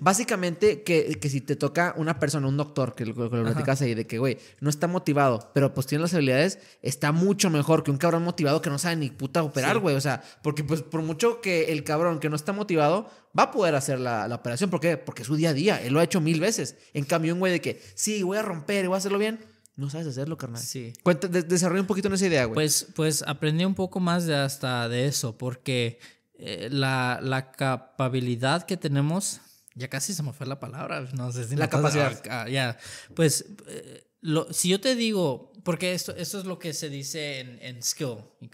Básicamente, que, que, si te toca una persona, un doctor, que lo, practicas ahí, de que, güey, no está motivado, pero pues tiene las habilidades, está mucho mejor que un cabrón motivado que no sabe ni puta operar, güey. O sea, porque pues por mucho que el cabrón que no está motivado va a poder hacer la, operación. ¿Por qué? Porque es su día a día. Él lo ha hecho mil veces. En cambio, un güey de que, sí, voy a romper y voy a hacerlo bien. No sabes hacerlo, carnal. Sí. Cuenta, desarrolla un poquito en esa idea, güey. Pues, pues aprendí un poco más de hasta de eso, porque eh, la, la capabilidad que tenemos ya casi se me fue la palabra, no sé si la capacidad. Ah, ya, pues eh, lo, si yo te digo, porque esto, esto es lo que se dice en, en skill incapacidad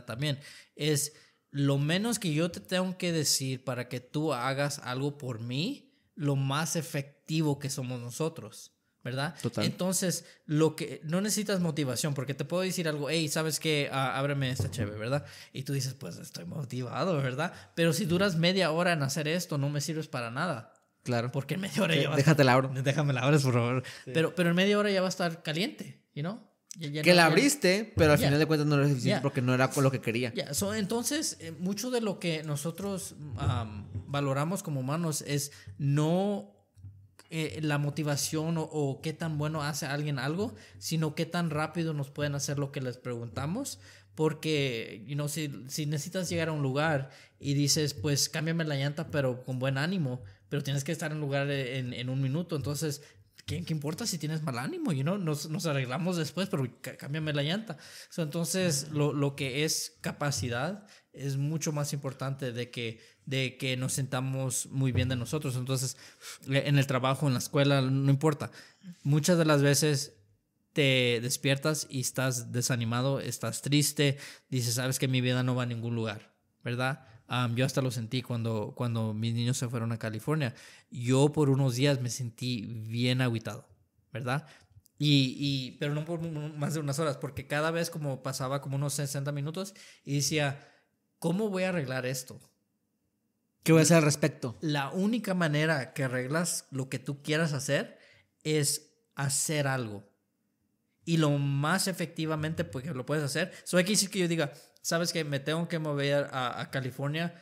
capacidad también, es lo menos que yo te tengo que decir para que tú hagas algo por mí, lo más efectivo que somos nosotros. ¿verdad? Entonces, lo que no necesitas motivación, porque te puedo decir algo, hey, ¿sabes qué? Ah, ábreme esta chévere ¿verdad? Y tú dices, pues estoy motivado, ¿verdad? Pero si duras media hora en hacer esto, no me sirves para nada. Claro. Porque en media hora ya va Déjate la Déjame la abres, por favor. Pero, pero en media hora ya va a estar caliente, y ¿no? que la abriste, pero al final de cuentas no era suficiente porque no era lo que quería. entonces, eh, mucho de lo que nosotros valoramos como humanos es no eh, la motivación o, qué tan bueno hace alguien algo, sino qué tan rápido nos pueden hacer lo que les preguntamos. Porque, si, necesitas llegar a un lugar y dices, pues cámbiame la llanta, pero con buen ánimo, pero tienes que estar en lugar en, en un minuto, entonces ¿qué, importa si tienes mal ánimo? ¿y know? nos, arreglamos después, pero cámbiame la llanta. entonces, lo, que es capacidad es mucho más importante de que, de que nos sentamos muy bien de nosotros. Entonces, eh, en el trabajo, en la escuela, no importa. Muchas de las veces te despiertas y estás desanimado, estás triste, dices, sabes que mi vida no va a ningún lugar, ¿verdad? yo hasta lo sentí cuando, cuando mis niños se fueron a California. Yo por unos días me sentí bien aguitado, ¿verdad? Y, y, pero no por más de unas horas, porque cada vez como pasaba como unos 60 minutos y decía, ¿cómo voy a arreglar esto? ¿Qué voy a hacer al respecto? La única manera que arreglas lo que tú quieras hacer es hacer algo y lo más efectivamente porque lo puedes hacer. Eso hay que decir que yo diga, sabes que me tengo que mover a California